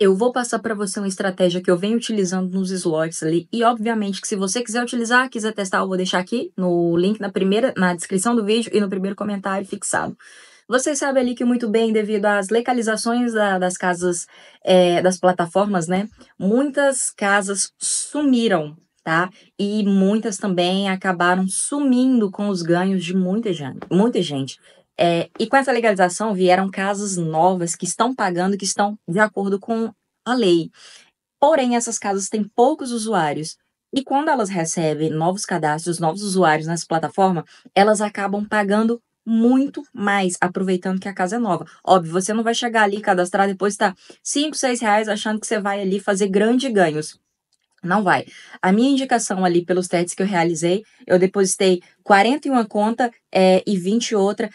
eu vou passar para você uma estratégia que eu venho utilizando nos slots ali. E, obviamente, que se você quiser utilizar, quiser testar, eu vou deixar aqui no link na primeira, na descrição do vídeo e no primeiro comentário fixado. Você sabe ali que muito bem, devido às localizações da, das casas, é, das plataformas, né? Muitas casas sumiram, tá? E muitas também acabaram sumindo com os ganhos de muita gente. Muita gente. É, e com essa legalização vieram casas novas que estão pagando, que estão de acordo com a lei. Porém, essas casas têm poucos usuários. E quando elas recebem novos cadastros, novos usuários nessa plataforma, elas acabam pagando muito mais, aproveitando que a casa é nova. Óbvio, você não vai chegar ali cadastrar depois tá 5, 6 reais achando que você vai ali fazer grandes ganhos. Não vai. A minha indicação ali pelos testes que eu realizei, eu depositei 41 conta é, e 20 outra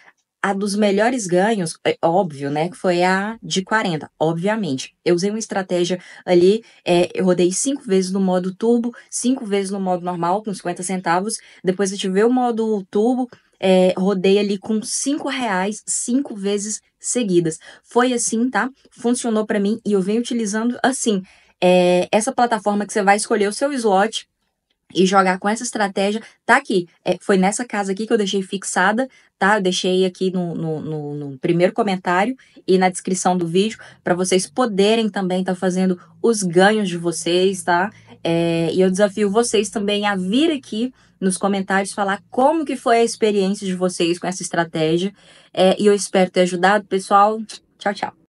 a dos melhores ganhos, é óbvio, né? Que foi a de 40, obviamente. Eu usei uma estratégia ali, é, eu rodei cinco vezes no modo turbo, cinco vezes no modo normal, com 50 centavos. Depois eu tive o modo turbo, é, rodei ali com cinco reais, cinco vezes seguidas. Foi assim, tá? Funcionou para mim e eu venho utilizando assim. É, essa plataforma que você vai escolher o seu slot, e jogar com essa estratégia. Tá aqui, é, foi nessa casa aqui que eu deixei fixada, tá? Eu deixei aqui no, no, no, no primeiro comentário e na descrição do vídeo para vocês poderem também estar tá fazendo os ganhos de vocês, tá? É, e eu desafio vocês também a vir aqui nos comentários falar como que foi a experiência de vocês com essa estratégia. É, e eu espero ter ajudado, pessoal. Tchau, tchau.